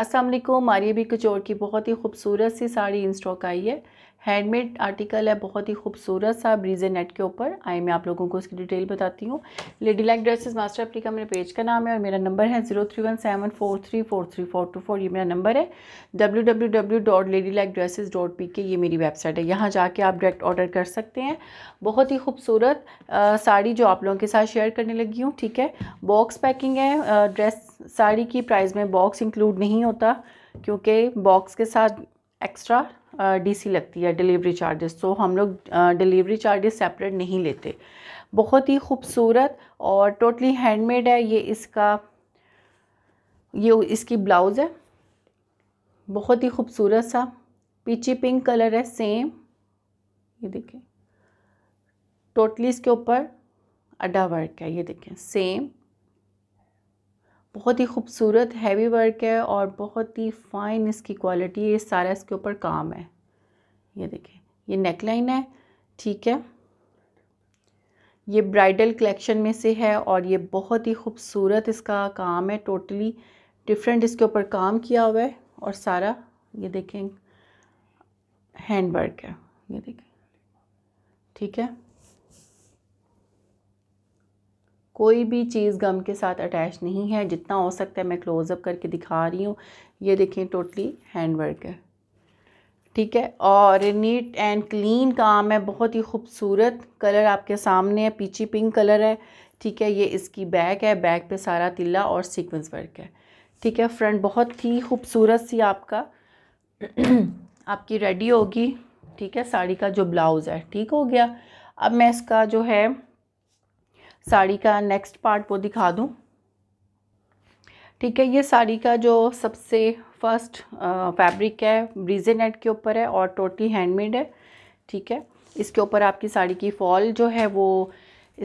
असलम आरिया भी कचोर की बहुत ही खूबसूरत सी साड़ी इन स्टॉक आई है हैंडमेड आर्टिकल है बहुत ही खूबसूरत सा ब्रीजे नेट के ऊपर आई मैं आप लोगों को उसकी डिटेल बताती हूँ लेडी लाइक ड्रेसेस मास्टर अपनी का मेरे पेज का नाम है और मेरा नंबर है zero three one seven four three four three four two four ये मेरा नंबर है W W W dot lady like dresses dot P K ये मेरी वेबसाइट है यहाँ जाके आप डायरेक्ट ऑर्डर कर सकते हैं बहुत ही खूबसूरत साड़ी जो आप लोगों के साथ शेयर करने लगी हूँ ठीक है बॉक्स पैकिंग है ड्रेस साड़ी की प्राइस में बॉक्स इंक्लूड नहीं होता क्योंकि बॉक्स के साथ एक्स्ट्रा डीसी लगती है डिलीवरी चार्जेस तो हम लोग डिलीवरी चार्जेस सेपरेट नहीं लेते बहुत ही खूबसूरत और टोटली हैंडमेड है ये इसका ये इसकी ब्लाउज़ है बहुत ही खूबसूरत सा पीछे पिंक कलर है सेम ये देखें टोटली इसके ऊपर अड्डा वर्क है ये देखें सेम बहुत ही खूबसूरत हैवी वर्क है और बहुत ही फ़ाइन इसकी क्वालिटी ये सारा इसके ऊपर काम है ये देखें ये नेक लाइन है ठीक है ये ब्राइडल कलेक्शन में से है और ये बहुत ही खूबसूरत इसका काम है टोटली डिफरेंट इसके ऊपर काम किया हुआ है और सारा ये देखें हैंडवर्क है ये देखें ठीक है कोई भी चीज़ गम के साथ अटैच नहीं है जितना हो सकता है मैं क्लोज़अप करके दिखा रही हूँ ये देखें टोटली हैंडवर्क है ठीक है और नीट एंड क्लीन काम है बहुत ही खूबसूरत कलर आपके सामने है पीची पिंक कलर है ठीक है ये इसकी बैग है बैग पे सारा तिल्ला और सीक्वेंस वर्क है ठीक है फ्रंट बहुत ही खूबसूरत सी आपका आपकी रेडी होगी ठीक है साड़ी का जो ब्लाउज़ है ठीक हो गया अब मैं इसका जो है साड़ी का नेक्स्ट पार्ट वो दिखा दूँ ठीक है ये साड़ी का जो सबसे फर्स्ट फैब्रिक है ब्रीजे नेट के ऊपर है और टोटली हैंडमेड है ठीक है इसके ऊपर आपकी साड़ी की फॉल जो है वो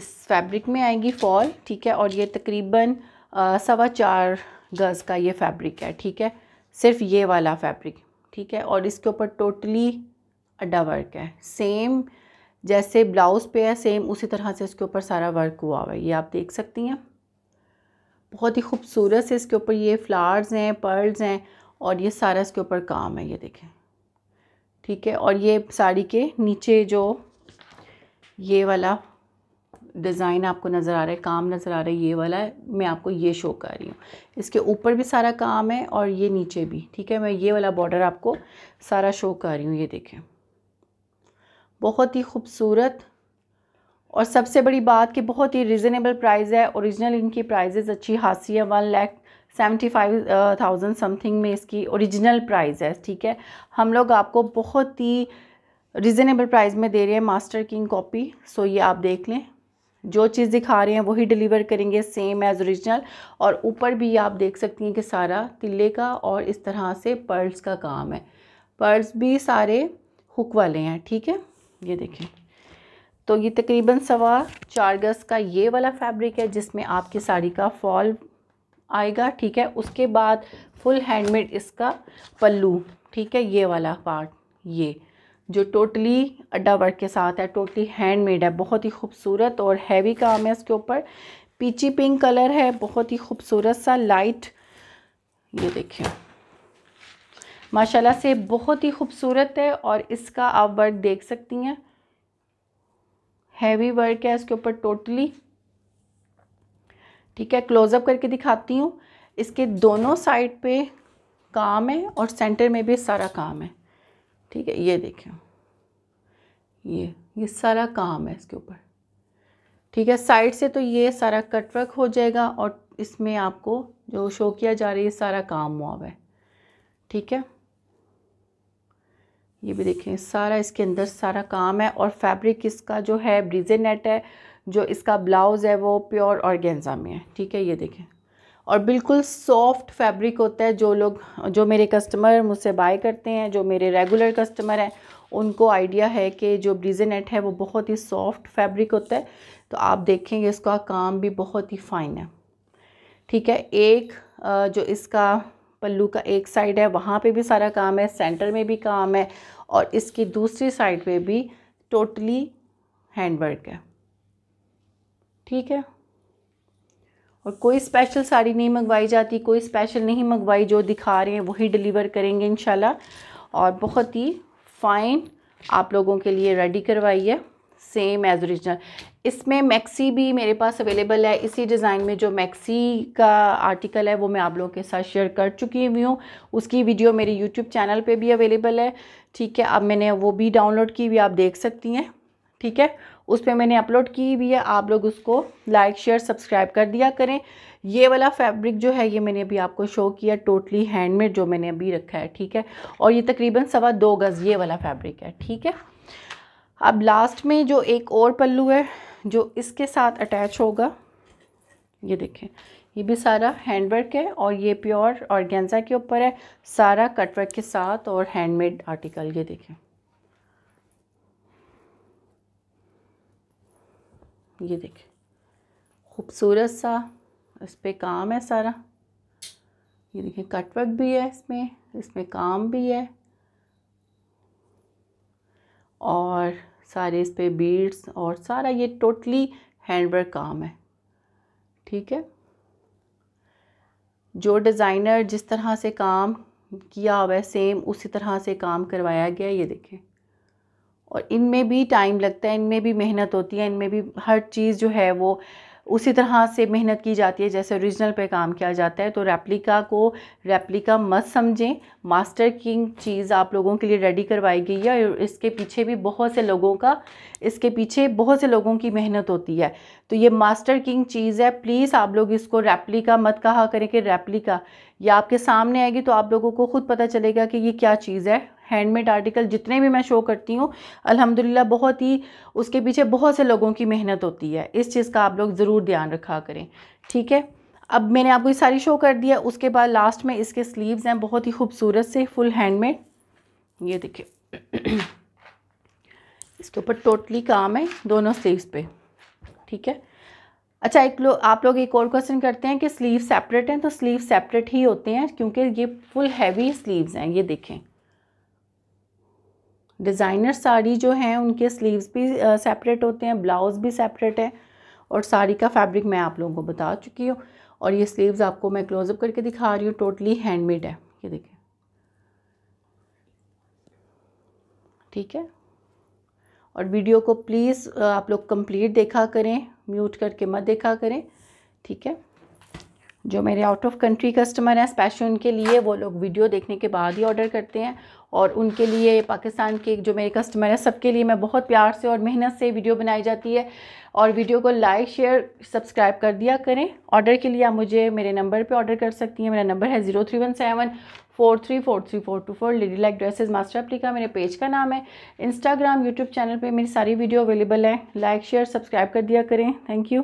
इस फैब्रिक में आएगी फॉल ठीक है और ये तकरीबन सवा चार गज़ का ये फैब्रिक है ठीक है सिर्फ ये वाला फैब्रिक ठीक है और इसके ऊपर टोटली अड्डा वर्क है सेम जैसे ब्लाउज़ पे है सेम उसी तरह से इसके ऊपर सारा वर्क हुआ हुआ है ये आप देख सकती हैं बहुत ही खूबसूरत से इसके ऊपर ये फ्लावर्स हैं पर्ल्स हैं और ये सारा इसके ऊपर काम है ये देखें ठीक है और ये साड़ी के नीचे जो ये वाला डिज़ाइन आपको नज़र आ रहा है काम नज़र आ रहा है ये वाला है मैं आपको ये शो कर रही हूँ इसके ऊपर भी सारा काम है और ये नीचे भी ठीक है मैं ये वाला बॉर्डर आपको सारा शो कर रही हूँ ये देखें बहुत ही खूबसूरत और सबसे बड़ी बात कि बहुत ही रिजनेबल प्राइस है ओरिजिनल इनकी प्राइजेज़ अच्छी खासी है one lakh seventy five thousand uh, something में इसकी ओरिजिनल प्राइस है ठीक है हम लोग आपको बहुत ही रिजनेबल प्राइस में दे रहे हैं मास्टर किंग कॉपी सो ये आप देख लें जो चीज़ दिखा रहे हैं वही डिलीवर करेंगे सेम एज ओरिजिनल और ऊपर भी आप देख सकती हैं कि सारा तिल्ले का और इस तरह से पर्ल्स का काम है पर्ल्स भी सारे हुक वाले हैं ठीक है ये देखें तो ये तकरीबन सवा चार गज़ का ये वाला फैब्रिक है जिसमें आपकी साड़ी का फॉल आएगा ठीक है उसके बाद फुल हैंडमेड इसका पल्लू ठीक है ये वाला पार्ट ये जो टोटली अड्डा वर्क के साथ है टोटली हैंडमेड है बहुत ही खूबसूरत और हैवी काम है इसके ऊपर पीची पिंक कलर है बहुत ही खूबसूरत सा लाइट ये देखिए माशाल्लाह से बहुत ही खूबसूरत है और इसका आप वर्क देख सकती हैं हैवी वर्क है इसके ऊपर टोटली ठीक है क्लोज़अप करके दिखाती हूँ इसके दोनों साइड पे काम है और सेंटर में भी सारा काम है ठीक है ये देखें ये ये सारा काम है इसके ऊपर ठीक है साइड से तो ये सारा कटवर्क हो जाएगा और इसमें आपको जो शो किया जा रहा है सारा काम हुआ है ठीक है ये भी देखें सारा इसके अंदर सारा काम है और फैब्रिक इसका जो है ब्रीजे नेट है जो इसका ब्लाउज़ है वो प्योर और में है ठीक है ये देखें और बिल्कुल सॉफ्ट फैब्रिक होता है जो लोग जो मेरे कस्टमर मुझसे बाय करते हैं जो मेरे रेगुलर कस्टमर हैं उनको आइडिया है कि जो ब्रीजे नेट है वो बहुत ही सॉफ्ट फैब्रिक होता है तो आप देखेंगे इसका काम भी बहुत ही फाइन है ठीक है एक जो इसका पल्लू का एक साइड है वहाँ पे भी सारा काम है सेंटर में भी काम है और इसकी दूसरी साइड पे भी टोटली हैंडवर्क है ठीक है और कोई स्पेशल साड़ी नहीं मंगवाई जाती कोई स्पेशल नहीं मंगवाई जो दिखा रहे हैं वही डिलीवर करेंगे इन और बहुत ही फ़ाइन आप लोगों के लिए रेडी करवाई है सेम एज ओरिजिनल इसमें मैक्सी भी मेरे पास अवेलेबल है इसी डिज़ाइन में जो मैक्सी का आर्टिकल है वो मैं आप लोगों के साथ शेयर कर चुकी हुई हूँ उसकी वीडियो मेरे यूट्यूब चैनल पे भी अवेलेबल है ठीक है अब मैंने वो भी डाउनलोड की हुई आप देख सकती हैं ठीक है उस पर मैंने अपलोड की हुई है आप लोग उसको लाइक शेयर सब्सक्राइब कर दिया करें ये वाला फैब्रिक जो है ये मैंने अभी आपको शो किया टोटली हैंडमेड जो मैंने अभी रखा है ठीक है और ये तकरीबन सवा दो गज़ ये वाला फैब्रिक है ठीक है अब लास्ट में जो एक और पल्लू है जो इसके साथ अटैच होगा ये देखें ये भी सारा हैंडवर्क है और ये प्योर और के ऊपर है सारा कटवर्क के साथ और हैंडमेड आर्टिकल ये देखें ये देखें खूबसूरत सा इस पर काम है सारा ये देखें कटवर्क भी है इसमें इसमें काम भी है और सारे इस पर बीड्स और सारा ये टोटली हैंडवर्क काम है ठीक है जो डिज़ाइनर जिस तरह से काम किया हुआ है सेम उसी तरह से काम करवाया गया ये देखें और इनमें भी टाइम लगता है इनमें भी मेहनत होती है इनमें भी हर चीज़ जो है वो उसी तरह से मेहनत की जाती है जैसे ओरिजिनल पे काम किया जाता है तो रेप्लिका को रेप्लिका मत समझें मास्टर किंग चीज़ आप लोगों के लिए रेडी करवाई गई है और इसके पीछे भी बहुत से लोगों का इसके पीछे बहुत से लोगों की मेहनत होती है तो ये मास्टर किंग चीज़ है प्लीज़ आप लोग इसको रेप्लिका मत कहा करें कि रेप्लिका ये आपके सामने आएगी तो आप लोगों को ख़ुद पता चलेगा कि ये क्या चीज़ है हैंडमेड आर्टिकल जितने भी मैं शो करती हूँ अल्हम्दुलिल्लाह बहुत ही उसके पीछे बहुत से लोगों की मेहनत होती है इस चीज़ का आप लोग ज़रूर ध्यान रखा करें ठीक है अब मैंने आपको ये सारी शो कर दिया उसके बाद लास्ट में इसके स्लीव्स हैं बहुत ही खूबसूरत से फुल हैंडमेड ये देखिए इसके ऊपर टोटली काम है दोनों स्लीव्स पे ठीक है अच्छा एक लो आप लोग एक और क्वेश्चन करते हैं कि स्लीव सेपरेट हैं तो स्लीव सेपरेट ही होते हैं क्योंकि ये फुल हैवी स्लीव्स हैं ये देखें डिज़ाइनर साड़ी जो हैं उनके स्लीव्स भी सेपरेट होते हैं ब्लाउज़ भी सेपरेट है और साड़ी का फैब्रिक मैं आप लोगों को बता चुकी हूँ और ये स्लीव्स आपको मैं क्लोजअप करके दिखा रही हूँ टोटली हैंडमेड है ये देखें ठीक है और वीडियो को प्लीज़ आप लोग कंप्लीट देखा करें म्यूट करके मत देखा करें ठीक है जो मेरे आउट ऑफ कंट्री कस्टमर हैं स्पेशल उनके लिए वो लोग वीडियो देखने के बाद ही ऑर्डर करते हैं और उनके लिए पाकिस्तान के जो मेरे कस्टमर हैं सबके लिए मैं बहुत प्यार से और मेहनत से वीडियो बनाई जाती है और वीडियो को लाइक शेयर सब्सक्राइब कर दिया करें ऑर्डर के लिए आप मुझे मेरे नंबर पे ऑर्डर कर सकती हैं मेरा नंबर है zero three one seven four three four three four two four lady like dresses master अप्लीका मेरे पेज का नाम है इंस्टाग्राम यूट्यूब चैनल पे मेरी सारी वीडियो अवेलेबल है लाइक शेयर सब्सक्राइब कर दिया करें थैंक यू